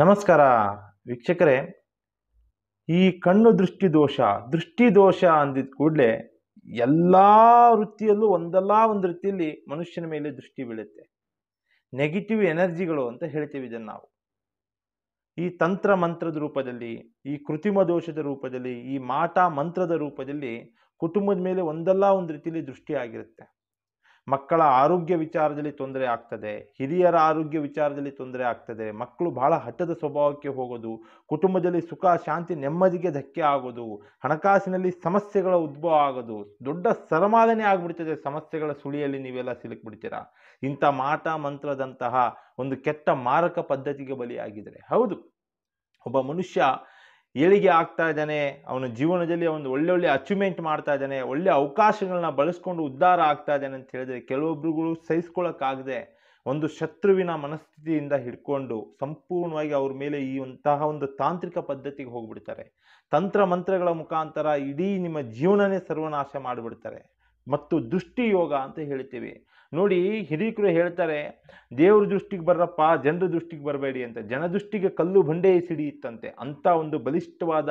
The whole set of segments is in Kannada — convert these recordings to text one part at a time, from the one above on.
ನಮಸ್ಕಾರ ವೀಕ್ಷಕರೇ ಈ ಕಣ್ಣು ದೃಷ್ಟಿ ದೋಷ ದೃಷ್ಟಿ ದೋಷ ಅಂದಿದ ಕೂಡಲೇ ಎಲ್ಲ ವೃತ್ತಿಯಲ್ಲೂ ಒಂದಲ್ಲ ಒಂದು ರೀತಿಯಲ್ಲಿ ಮನುಷ್ಯನ ಮೇಲೆ ದೃಷ್ಟಿ ಬೀಳುತ್ತೆ ನೆಗೆಟಿವ್ ಎನರ್ಜಿಗಳು ಅಂತ ಹೇಳ್ತೀವಿ ಇದನ್ನು ನಾವು ಈ ತಂತ್ರ ಮಂತ್ರದ ರೂಪದಲ್ಲಿ ಈ ಕೃತಿಮ ದೋಷದ ರೂಪದಲ್ಲಿ ಈ ಮಾಟ ಮಂತ್ರದ ರೂಪದಲ್ಲಿ ಕುಟುಂಬದ ಮೇಲೆ ಒಂದಲ್ಲ ಒಂದು ರೀತಿಯಲ್ಲಿ ದೃಷ್ಟಿ ಆಗಿರುತ್ತೆ ಮಕ್ಕಳ ಆರೋಗ್ಯ ವಿಚಾರದಲ್ಲಿ ತೊಂದರೆ ಆಗ್ತದೆ ಹಿರಿಯರ ಆರೋಗ್ಯ ವಿಚಾರದಲ್ಲಿ ತೊಂದರೆ ಆಗ್ತದೆ ಮಕ್ಕಳು ಬಹಳ ಹಠದ ಸ್ವಭಾವಕ್ಕೆ ಹೋಗೋದು ಕುಟುಂಬದಲ್ಲಿ ಸುಖ ಶಾಂತಿ ನೆಮ್ಮದಿಗೆ ಧಕ್ಕೆ ಆಗೋದು ಹಣಕಾಸಿನಲ್ಲಿ ಸಮಸ್ಯೆಗಳ ಉದ್ಭವ ಆಗೋದು ದೊಡ್ಡ ಸರಮಾಲನೆ ಆಗಿಬಿಡ್ತದೆ ಸಮಸ್ಯೆಗಳ ಸುಳಿಯಲ್ಲಿ ನೀವೆಲ್ಲ ಸಿಲುಕ್ಬಿಡ್ತೀರಾ ಇಂಥ ಮಾಟ ಮಂತ್ರದಂತಹ ಒಂದು ಕೆಟ್ಟ ಮಾರಕ ಪದ್ಧತಿಗೆ ಬಲಿಯಾಗಿದರೆ ಹೌದು ಒಬ್ಬ ಮನುಷ್ಯ ಏಳಿಗೆ ಆಗ್ತಾ ಇದ್ದಾನೆ ಅವನ ಜೀವನದಲ್ಲಿ ಅವನು ಒಳ್ಳೆ ಅಚೀವ್ಮೆಂಟ್ ಮಾಡ್ತಾ ಇದ್ದಾನೆ ಒಳ್ಳೆ ಅವಕಾಶಗಳನ್ನ ಬಳಸ್ಕೊಂಡು ಉದ್ಧಾರ ಆಗ್ತಾ ಇದ್ದಾನೆ ಅಂತ ಹೇಳಿದ್ರೆ ಕೆಲವೊಬ್ರುಗಳು ಸಹಿಸ್ಕೊಳ್ಳೋಕ್ಕಾಗದೆ ಒಂದು ಶತ್ರುವಿನ ಮನಸ್ಥಿತಿಯಿಂದ ಹಿಡ್ಕೊಂಡು ಸಂಪೂರ್ಣವಾಗಿ ಅವ್ರ ಮೇಲೆ ಈ ಅಂತಹ ಒಂದು ತಾಂತ್ರಿಕ ಪದ್ಧತಿಗೆ ಹೋಗ್ಬಿಡ್ತಾರೆ ತಂತ್ರ ಮಂತ್ರಗಳ ಮುಖಾಂತರ ಇಡೀ ನಿಮ್ಮ ಜೀವನನೇ ಸರ್ವನಾಶ ಮಾಡಿಬಿಡ್ತಾರೆ ಮತ್ತು ದೃಷ್ಟಿಯೋಗ ಅಂತ ಹೇಳ್ತೀವಿ ನೋಡಿ ಹಿರೀಕರು ಹೇಳ್ತಾರೆ ದೇವ್ರ ದೃಷ್ಟಿಗೆ ಬರ್ರಪ್ಪ ಜನರ ದೃಷ್ಟಿಗೆ ಬರಬೇಡಿ ಅಂತ ಜನ ದೃಷ್ಟಿಗೆ ಕಲ್ಲು ಬಂಡೆ ಇತ್ತಂತೆ ಅಂಥ ಒಂದು ಬಲಿಷ್ಠವಾದ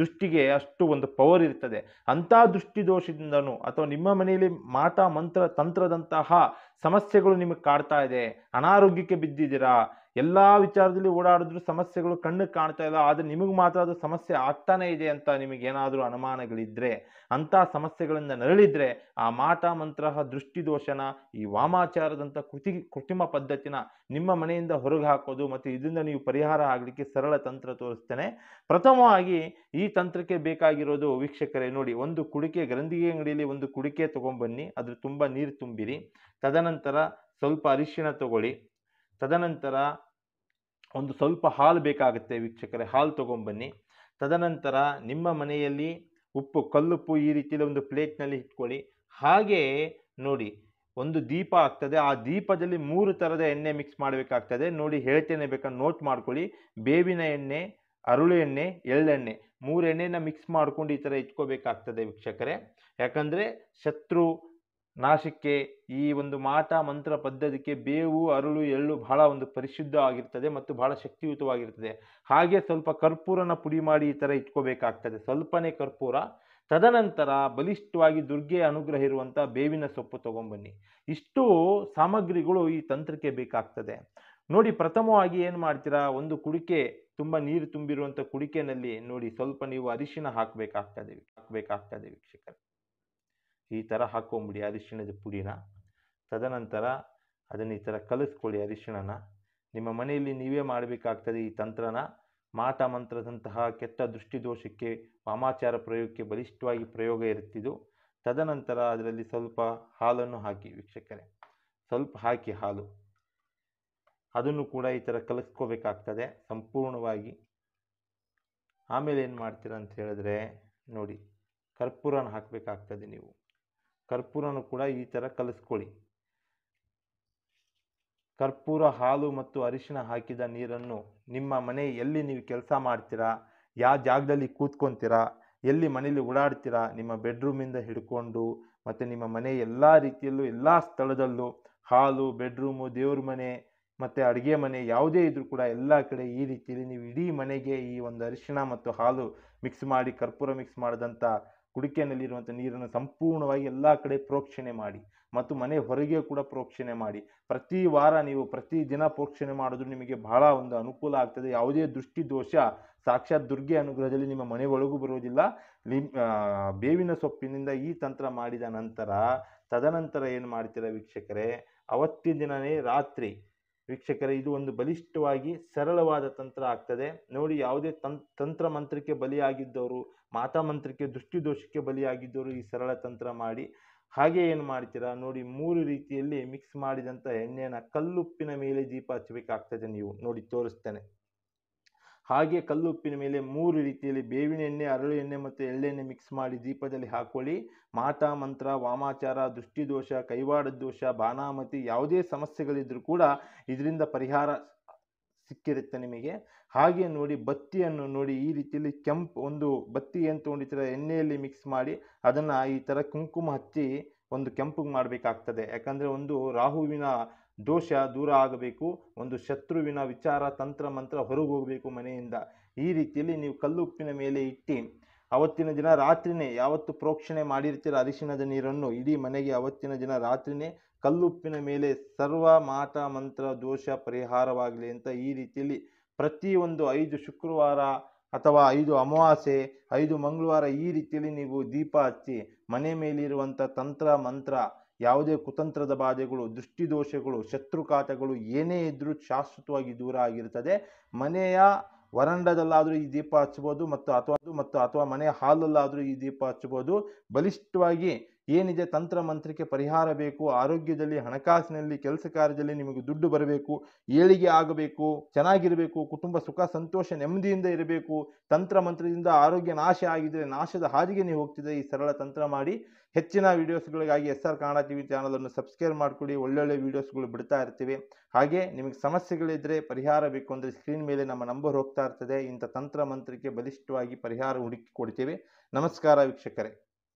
ದೃಷ್ಟಿಗೆ ಅಷ್ಟು ಒಂದು ಪವರ್ ಇರ್ತದೆ ಅಂಥ ದೃಷ್ಟಿ ದೋಷದಿಂದನು ಅಥವಾ ನಿಮ್ಮ ಮನೆಯಲ್ಲಿ ಮಾಟ ಮಂತ್ರ ತಂತ್ರದಂತಹ ಸಮಸ್ಯೆಗಳು ನಿಮಗೆ ಕಾಡ್ತಾ ಇದೆ ಅನಾರೋಗ್ಯಕ್ಕೆ ಬಿದ್ದಿದ್ದೀರಾ ಎಲ್ಲ ವಿಚಾರದಲ್ಲಿ ಓಡಾಡಿದ್ರು ಸಮಸ್ಯೆಗಳು ಕಣ್ಣು ಕಾಣ್ತಾ ಇಲ್ಲ ಆದರೆ ನಿಮಗೆ ಮಾತ್ರ ಅದು ಸಮಸ್ಯೆ ಆಗ್ತಾನೇ ಇದೆ ಅಂತ ನಿಮಗೆ ಅನುಮಾನಗಳಿದ್ದರೆ ಅನುಮಾನಗಳಿದ್ರೆ ಅಂಥ ಸಮಸ್ಯೆಗಳಿಂದ ನರಳಿದ್ರೆ ಆ ದೃಷ್ಟಿ ದೃಷ್ಟಿದೋಷನ ಈ ವಾಮಾಚಾರದಂಥ ಕೃತಿ ಕೃತಿಮ ಪದ್ಧತಿನ ನಿಮ್ಮ ಮನೆಯಿಂದ ಹೊರಗೆ ಹಾಕೋದು ಮತ್ತು ಇದರಿಂದ ನೀವು ಪರಿಹಾರ ಆಗಲಿಕ್ಕೆ ಸರಳ ತಂತ್ರ ತೋರಿಸ್ತೇನೆ ಪ್ರಥಮವಾಗಿ ಈ ತಂತ್ರಕ್ಕೆ ಬೇಕಾಗಿರೋದು ವೀಕ್ಷಕರೇ ನೋಡಿ ಒಂದು ಕುಡಿಕೆ ಗ್ರಂಥಿಗೆ ಅಂಗಡಿಯಲ್ಲಿ ಒಂದು ಕುಡಿಕೆ ತೊಗೊಂಡ್ಬನ್ನಿ ಅದ್ರ ತುಂಬ ನೀರು ತುಂಬಿರಿ ತದನಂತರ ಸ್ವಲ್ಪ ಅರಿಶಿನ ತಗೊಳ್ಳಿ ತದನಂತರ ಒಂದು ಸ್ವಲ್ಪ ಹಾಲು ಬೇಕಾಗುತ್ತೆ ವೀಕ್ಷಕರೇ ಹಾಲು ತೊಗೊಂಬನ್ನಿ ತದನಂತರ ನಿಮ್ಮ ಮನೆಯಲ್ಲಿ ಉಪ್ಪು ಕಲ್ಲುಪ್ಪು ಈ ರೀತಿಯಲ್ಲಿ ಒಂದು ಪ್ಲೇಟ್ನಲ್ಲಿ ಇಟ್ಕೊಳ್ಳಿ ಹಾಗೇ ನೋಡಿ ಒಂದು ದೀಪ ಆಗ್ತದೆ ಆ ದೀಪದಲ್ಲಿ ಮೂರು ಥರದ ಎಣ್ಣೆ ಮಿಕ್ಸ್ ಮಾಡಬೇಕಾಗ್ತದೆ ನೋಡಿ ಹೇಳ್ತೇನೆ ಬೇಕಾದ್ರೆ ನೋಟ್ ಮಾಡ್ಕೊಳ್ಳಿ ಬೇವಿನ ಎಣ್ಣೆ ಅರುಳು ಎಣ್ಣೆ ಎಳ್ಳೆಣ್ಣೆ ಮೂರು ಎಣ್ಣೆನ ಮಿಕ್ಸ್ ಮಾಡ್ಕೊಂಡು ಈ ಥರ ಇಟ್ಕೋಬೇಕಾಗ್ತದೆ ವೀಕ್ಷಕರೇ ಯಾಕಂದರೆ ಶತ್ರು ನಾಶಕ್ಕೆ ಈ ಒಂದು ಮಾಟ ಮಂತ್ರ ಪದ್ಧತಿಗೆ ಬೇವು ಅರಳು ಎಳ್ಳು ಬಹಳ ಒಂದು ಪರಿಶುದ್ಧ ಆಗಿರ್ತದೆ ಮತ್ತು ಬಹಳ ಶಕ್ತಿಯುತವಾಗಿರ್ತದೆ ಹಾಗೆ ಸ್ವಲ್ಪ ಕರ್ಪೂರನ ಪುಡಿ ಮಾಡಿ ಈ ಥರ ಇಟ್ಕೋಬೇಕಾಗ್ತದೆ ಸ್ವಲ್ಪನೇ ಕರ್ಪೂರ ತದನಂತರ ಬಲಿಷ್ಠವಾಗಿ ದುರ್ಗೆ ಅನುಗ್ರಹ ಇರುವಂಥ ಬೇವಿನ ಸೊಪ್ಪು ತಗೊಂಬನ್ನಿ ಇಷ್ಟು ಸಾಮಗ್ರಿಗಳು ಈ ತಂತ್ರಕ್ಕೆ ಬೇಕಾಗ್ತದೆ ನೋಡಿ ಪ್ರಥಮವಾಗಿ ಏನು ಮಾಡ್ತೀರಾ ಒಂದು ಕುಡಿಕೆ ತುಂಬ ನೀರು ತುಂಬಿರುವಂಥ ಕುಡಿಕೆನಲ್ಲಿ ನೋಡಿ ಸ್ವಲ್ಪ ನೀವು ಅರಿಶಿನ ಹಾಕಬೇಕಾಗ್ತದೆ ಹಾಕಬೇಕಾಗ್ತದೆ ವೀಕ್ಷಕರೇ ಈ ಥರ ಹಾಕ್ಕೊಂಬಿಡಿ ಅರಿಶಿಣದ ಪುಡಿನ ತದನಂತರ ಅದನ್ನು ಈ ಥರ ಕಲಿಸ್ಕೊಳ್ಳಿ ಅರಿಶಿಣನ ನಿಮ್ಮ ಮನೆಯಲ್ಲಿ ನೀವೇ ಮಾಡಬೇಕಾಗ್ತದೆ ಈ ತಂತ್ರನ ಮಾಟ ಮಂತ್ರದಂತಹ ಕೆಟ್ಟ ದೃಷ್ಟಿದೋಷಕ್ಕೆ ವಾಮಾಚಾರ ಪ್ರಯೋಗಕ್ಕೆ ಬಲಿಷ್ಠವಾಗಿ ಪ್ರಯೋಗ ಇರುತ್ತಿದ್ದು ತದನಂತರ ಅದರಲ್ಲಿ ಸ್ವಲ್ಪ ಹಾಲನ್ನು ಹಾಕಿ ವೀಕ್ಷಕರೇ ಸ್ವಲ್ಪ ಹಾಕಿ ಹಾಲು ಅದನ್ನು ಕೂಡ ಈ ಥರ ಕಲಿಸ್ಕೋಬೇಕಾಗ್ತದೆ ಸಂಪೂರ್ಣವಾಗಿ ಆಮೇಲೆ ಏನು ಮಾಡ್ತೀರ ಅಂತ ಹೇಳಿದ್ರೆ ನೋಡಿ ಕರ್ಪೂರನ ಹಾಕಬೇಕಾಗ್ತದೆ ನೀವು ಕರ್ಪೂರನೂ ಕೂಡ ಈ ಥರ ಕಲಿಸ್ಕೊಳ್ಳಿ ಕರ್ಪೂರ ಹಾಲು ಮತ್ತು ಅರಿಶಿನ ಹಾಕಿದ ನೀರನ್ನು ನಿಮ್ಮ ಮನೆ ಎಲ್ಲಿ ನೀವು ಕೆಲಸ ಮಾಡ್ತೀರಾ ಯಾವ ಜಾಗದಲ್ಲಿ ಕೂತ್ಕೊತೀರಾ ಎಲ್ಲಿ ಮನೇಲಿ ಓಡಾಡ್ತೀರಾ ನಿಮ್ಮ ಬೆಡ್ರೂಮಿಂದ ಹಿಡ್ಕೊಂಡು ಮತ್ತು ನಿಮ್ಮ ಮನೆ ಎಲ್ಲ ರೀತಿಯಲ್ಲೂ ಎಲ್ಲ ಸ್ಥಳದಲ್ಲೂ ಹಾಲು ಬೆಡ್ರೂಮು ದೇವ್ರ ಮನೆ ಮತ್ತು ಅಡುಗೆ ಮನೆ ಯಾವುದೇ ಇದ್ರೂ ಕೂಡ ಎಲ್ಲ ಕಡೆ ಈ ರೀತಿಯಲ್ಲಿ ನೀವು ಇಡೀ ಮನೆಗೆ ಈ ಒಂದು ಅರಿಶಿಣ ಮತ್ತು ಹಾಲು ಮಿಕ್ಸ್ ಮಾಡಿ ಕರ್ಪೂರ ಮಿಕ್ಸ್ ಮಾಡಿದಂಥ ಕುಡಿಕೆಯಲ್ಲಿರುವಂಥ ನೀರನ್ನು ಸಂಪೂರ್ಣವಾಗಿ ಎಲ್ಲ ಕಡೆ ಪ್ರೋಕ್ಷಣೆ ಮಾಡಿ ಮತ್ತು ಮನೆ ಹೊರಗೆ ಕೂಡ ಪ್ರೋಕ್ಷಣೆ ಮಾಡಿ ಪ್ರತಿ ವಾರ ನೀವು ಪ್ರತಿ ದಿನ ಪ್ರೋಕ್ಷಣೆ ಮಾಡೋದು ನಿಮಗೆ ಬಹಳ ಒಂದು ಅನುಕೂಲ ಆಗ್ತದೆ ಯಾವುದೇ ದೃಷ್ಟಿ ದೋಷ ಸಾಕ್ಷಾತ್ ದುರ್ಗೆ ಅನುಗ್ರಹದಲ್ಲಿ ನಿಮ್ಮ ಮನೆ ಒಳಗೂ ಬರುವುದಿಲ್ಲ ಬೇವಿನ ಸೊಪ್ಪಿನಿಂದ ಈ ತಂತ್ರ ಮಾಡಿದ ನಂತರ ತದನಂತರ ಏನು ಮಾಡ್ತೀರಾ ವೀಕ್ಷಕರೇ ಅವತ್ತಿನ ದಿನವೇ ರಾತ್ರಿ ವೀಕ್ಷಕರೇ ಇದು ಒಂದು ಬಲಿಷ್ಠವಾಗಿ ಸರಳವಾದ ತಂತ್ರ ಆಗ್ತದೆ ನೋಡಿ ಯಾವುದೇ ತಂತ್ರ ಮಂತ್ರಕ್ಕೆ ಬಲಿಯಾಗಿದ್ದವರು ಮಾತಾ ಮಂತ್ರಕ್ಕೆ ದೃಷ್ಟಿದೋಷಕ್ಕೆ ಬಲಿಯಾಗಿದ್ದವರು ಈ ಸರಳ ತಂತ್ರ ಮಾಡಿ ಹಾಗೆ ಏನು ಮಾಡ್ತೀರಾ ನೋಡಿ ಮೂರು ರೀತಿಯಲ್ಲಿ ಮಿಕ್ಸ್ ಮಾಡಿದಂಥ ಎಣ್ಣೆನ ಕಲ್ಲುಪ್ಪಿನ ಮೇಲೆ ದೀಪ ಹಚ್ಚಬೇಕಾಗ್ತದೆ ನೀವು ನೋಡಿ ತೋರಿಸ್ತೇನೆ ಹಾಗೆ ಕಲ್ಲುಪ್ಪಿನ ಮೇಲೆ ಮೂರು ರೀತಿಯಲ್ಲಿ ಬೇವಿನ ಎಣ್ಣೆ ಅರಳು ಎಣ್ಣೆ ಮತ್ತು ಎಳ್ಳೆಣ್ಣೆ ಮಿಕ್ಸ್ ಮಾಡಿ ದೀಪದಲ್ಲಿ ಹಾಕೊಳ್ಳಿ ಮಾತಾ ಮಂತ್ರ ವಾಮಾಚಾರ ದೃಷ್ಟಿದೋಷ ಕೈವಾಡ ದೋಷ ಬಾನಾಮತಿ ಯಾವುದೇ ಸಮಸ್ಯೆಗಳಿದ್ದರೂ ಕೂಡ ಇದರಿಂದ ಪರಿಹಾರ ಸಿಕ್ಕಿರುತ್ತೆ ನಿಮಗೆ ಹಾಗೆ ನೋಡಿ ಬತ್ತಿಯನ್ನು ನೋಡಿ ಈ ರೀತಿಯಲ್ಲಿ ಕೆಂಪು ಒಂದು ಬತ್ತಿ ಏನು ತೊಗೊಂಡಿರ್ತೀರ ಎಣ್ಣೆಯಲ್ಲಿ ಮಿಕ್ಸ್ ಮಾಡಿ ಅದನ್ನು ಈ ಥರ ಕುಂಕುಮ ಹಚ್ಚಿ ಒಂದು ಕೆಂಪುಗೆ ಮಾಡಬೇಕಾಗ್ತದೆ ಯಾಕಂದರೆ ಒಂದು ರಾಹುವಿನ ದೋಷ ದೂರ ಆಗಬೇಕು ಒಂದು ಶತ್ರುವಿನ ವಿಚಾರ ತಂತ್ರ ಮಂತ್ರ ಹೊರಗೆ ಹೋಗಬೇಕು ಮನೆಯಿಂದ ಈ ರೀತಿಯಲ್ಲಿ ನೀವು ಕಲ್ಲುಪ್ಪಿನ ಮೇಲೆ ಇಟ್ಟು ಅವತ್ತಿನ ದಿನ ರಾತ್ರಿನೇ ಯಾವತ್ತು ಪ್ರೋಕ್ಷಣೆ ಮಾಡಿರ್ತೀರ ಅರಿಶಿನದ ನೀರನ್ನು ಇಡೀ ಮನೆಗೆ ಅವತ್ತಿನ ದಿನ ರಾತ್ರಿನೇ ಕಲ್ಲುಪ್ಪಿನ ಮೇಲೆ ಸರ್ವ ಮಾತ ಮಂತ್ರ ದೋಷ ಪರಿಹಾರವಾಗಲಿ ಅಂತ ಈ ರೀತಿಯಲ್ಲಿ ಪ್ರತಿಯೊಂದು ಐದು ಶುಕ್ರವಾರ ಅಥವಾ ಐದು ಅಮಾವಾಸ್ಯೆ ಐದು ಮಂಗಳವಾರ ಈ ರೀತಿಯಲ್ಲಿ ನೀವು ದೀಪ ಹಚ್ಚಿ ಮನೆ ಮೇಲಿರುವಂಥ ತಂತ್ರ ಮಂತ್ರ ಯಾವುದೇ ಕುತಂತ್ರದ ಬಾಧೆಗಳು ದೃಷ್ಟಿದೋಷಗಳು ಶತ್ರುಕಾತಗಳು ಏನೇ ಇದ್ದರೂ ಶಾಶ್ವತವಾಗಿ ದೂರ ಆಗಿರ್ತದೆ ಮನೆಯ ವರಂಡದಲ್ಲಾದರೂ ಈ ದೀಪ ಹಚ್ಚಬಹುದು ಮತ್ತು ಅಥವಾ ಮತ್ತು ಅಥವಾ ಮನೆ ಹಾಲಲ್ಲಾದರೂ ಈ ದೀಪ ಹಚ್ಚಬಹುದು ಬಲಿಷ್ಠವಾಗಿ ಏನಿದೆ ತಂತ್ರ ಮಂತ್ರಕ್ಕೆ ಪರಿಹಾರ ಬೇಕು ಆರೋಗ್ಯದಲ್ಲಿ ಹಣಕಾಸಿನಲ್ಲಿ ಕೆಲಸ ಕಾರ್ಯದಲ್ಲಿ ನಿಮಗೆ ದುಡ್ಡು ಬರಬೇಕು ಏಳಿಗೆ ಆಗಬೇಕು ಚೆನ್ನಾಗಿರಬೇಕು ಕುಟುಂಬ ಸುಖ ಸಂತೋಷ ನೆಮ್ಮದಿಯಿಂದ ಇರಬೇಕು ತಂತ್ರ ಮಂತ್ರದಿಂದ ಆರೋಗ್ಯ ನಾಶ ಆಗಿದ್ರೆ ನಾಶದ ಹಾದಿಗೆ ನೀವು ಹೋಗ್ತಿದೆ ಈ ಸರಳ ತಂತ್ರ ಮಾಡಿ ಹೆಚ್ಚಿನ ವೀಡಿಯೋಸ್ಗಳಿಗಾಗಿ S R Kannada T V ಚಾನಲನ್ನು ಸಬ್ಸ್ಕ್ರೈಬ್ ಮಾಡಿಕೊಡಿ ಒಳ್ಳೊಳ್ಳೆ ವೀಡಿಯೋಸ್ಗಳು ಬಿಡ್ತಾ ಇರ್ತೀವಿ ಹಾಗೆ ನಿಮಗೆ ಸಮಸ್ಯೆಗಳಿದ್ದರೆ ಪರಿಹಾರ ಬೇಕು ಅಂದರೆ ಸ್ಕ್ರೀನ್ ಮೇಲೆ ನಮ್ಮ ನಂಬರ್ ಹೋಗ್ತಾ ಇರ್ತದೆ ಇಂಥ ತಂತ್ರ ಮಂತ್ರಕ್ಕೆ ಬಲಿಷ್ಠವಾಗಿ ಪರಿಹಾರ ಹುಡುಕಿ ಕೊಡ್ತೀವಿ ನಮಸ್ಕಾರ ವೀಕ್ಷಕರೇ